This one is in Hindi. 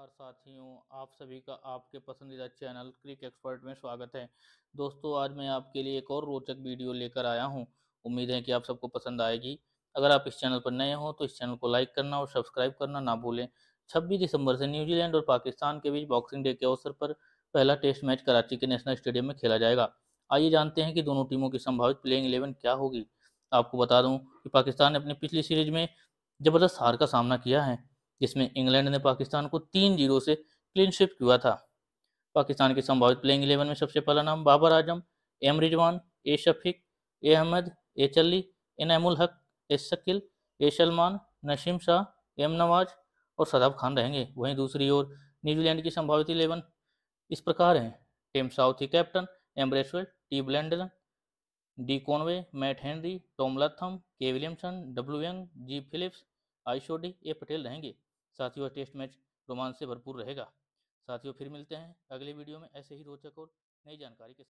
नमस्कार साथियों आप सभी का आपके पसंदीदा चैनल क्रिक एक्सपर्ट में स्वागत है दोस्तों आज मैं आपके लिए एक और रोचक वीडियो लेकर आया हूं उम्मीद है कि आप सबको पसंद आएगी अगर आप इस चैनल पर नए हो तो इस चैनल को लाइक करना और सब्सक्राइब करना ना भूलें छब्बीस दिसंबर से न्यूजीलैंड और पाकिस्तान के बीच बॉक्सिंग डे के अवसर पर पहला टेस्ट मैच कराची के नेशनल स्टेडियम में खेला जाएगा आइए जानते हैं कि दोनों टीमों की संभावित प्लेइंग इलेवन क्या होगी आपको बता दूं कि पाकिस्तान ने अपनी पिछली सीरीज में ज़बरदस्त हार का सामना किया है जिसमें इंग्लैंड ने पाकिस्तान को तीन जीरो से क्लीन स्विप किया था पाकिस्तान के संभावित प्लेइंग इलेवन में सबसे पहला नाम Babar Azam M Rizwan A Shafique A Ahmed A चल्ली Inamul Haq A Shakeel A Salman Naseem Shah M Nawaz और सदाब खान रहेंगे वहीं दूसरी ओर न्यूजीलैंड की संभावित इलेवन इस प्रकार हैं South Southee captain M Bracewell T Blundell D Conway Matt Henry Tom Latham K Williamson W Young G Phillips Sodhi A Patel रहेंगे साथियों टेस्ट मैच रोमांच से भरपूर रहेगा साथियों फिर मिलते हैं अगले वीडियो में ऐसे ही रोचक और नई जानकारी के साथ